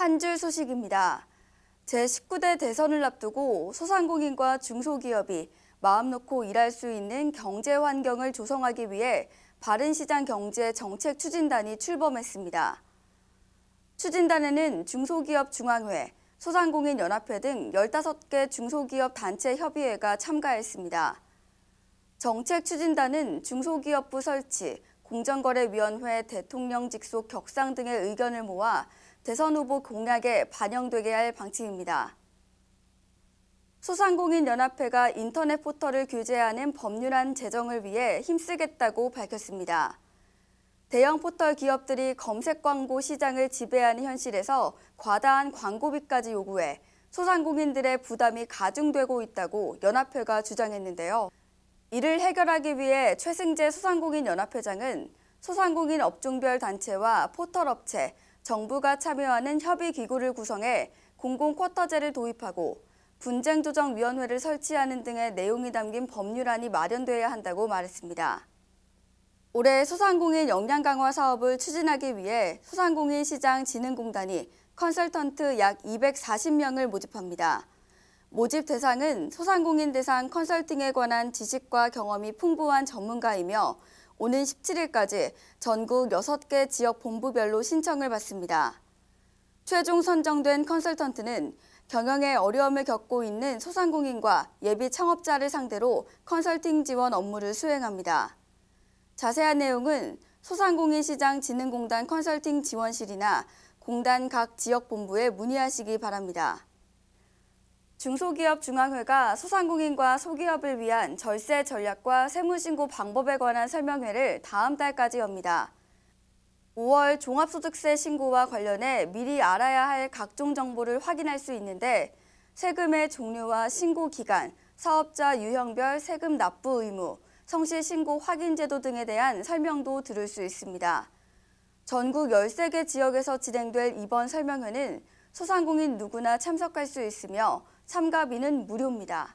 한 줄 소식입니다. 제19대 대선을 앞두고 소상공인과 중소기업이 마음 놓고 일할 수 있는 경제 환경을 조성하기 위해 바른시장 경제 정책 추진단이 출범했습니다. 추진단에는 중소기업 중앙회, 소상공인 연합회 등 15개 중소기업 단체 협의회가 참가했습니다. 정책 추진단은 중소기업부 설치, 공정거래위원회 대통령 직속 격상 등의 의견을 모아 대선 후보 공약에 반영되게 할 방침입니다. 소상공인연합회가 인터넷 포털을 규제하는 법률안 제정을 위해 힘쓰겠다고 밝혔습니다. 대형 포털 기업들이 검색 광고 시장을 지배하는 현실에서 과다한 광고비까지 요구해 소상공인들의 부담이 가중되고 있다고 연합회가 주장했는데요. 이를 해결하기 위해 최승재 소상공인연합회장은 소상공인 업종별 단체와 포털업체, 정부가 참여하는 협의 기구를 구성해 공공 쿼터제를 도입하고 분쟁조정위원회를 설치하는 등의 내용이 담긴 법률안이 마련돼야 한다고 말했습니다. 올해 소상공인 역량 강화 사업을 추진하기 위해 소상공인 시장 진흥공단이 컨설턴트 약 240명을 모집합니다. 모집 대상은 소상공인 대상 컨설팅에 관한 지식과 경험이 풍부한 전문가이며 오는 17일까지 전국 6개 지역 본부별로 신청을 받습니다. 최종 선정된 컨설턴트는 경영에 어려움을 겪고 있는 소상공인과 예비 창업자를 상대로 컨설팅 지원 업무를 수행합니다. 자세한 내용은 소상공인시장진흥공단 컨설팅 지원실이나 공단 각 지역본부에 문의하시기 바랍니다. 중소기업중앙회가 소상공인과 소기업을 위한 절세 전략과 세무신고 방법에 관한 설명회를 다음 달까지 엽니다. 5월 종합소득세 신고와 관련해 미리 알아야 할 각종 정보를 확인할 수 있는데 세금의 종류와 신고 기간, 사업자 유형별 세금 납부 의무, 성실 신고 확인 제도 등에 대한 설명도 들을 수 있습니다. 전국 13개 지역에서 진행될 이번 설명회는 소상공인 누구나 참석할 수 있으며 참가비는 무료입니다.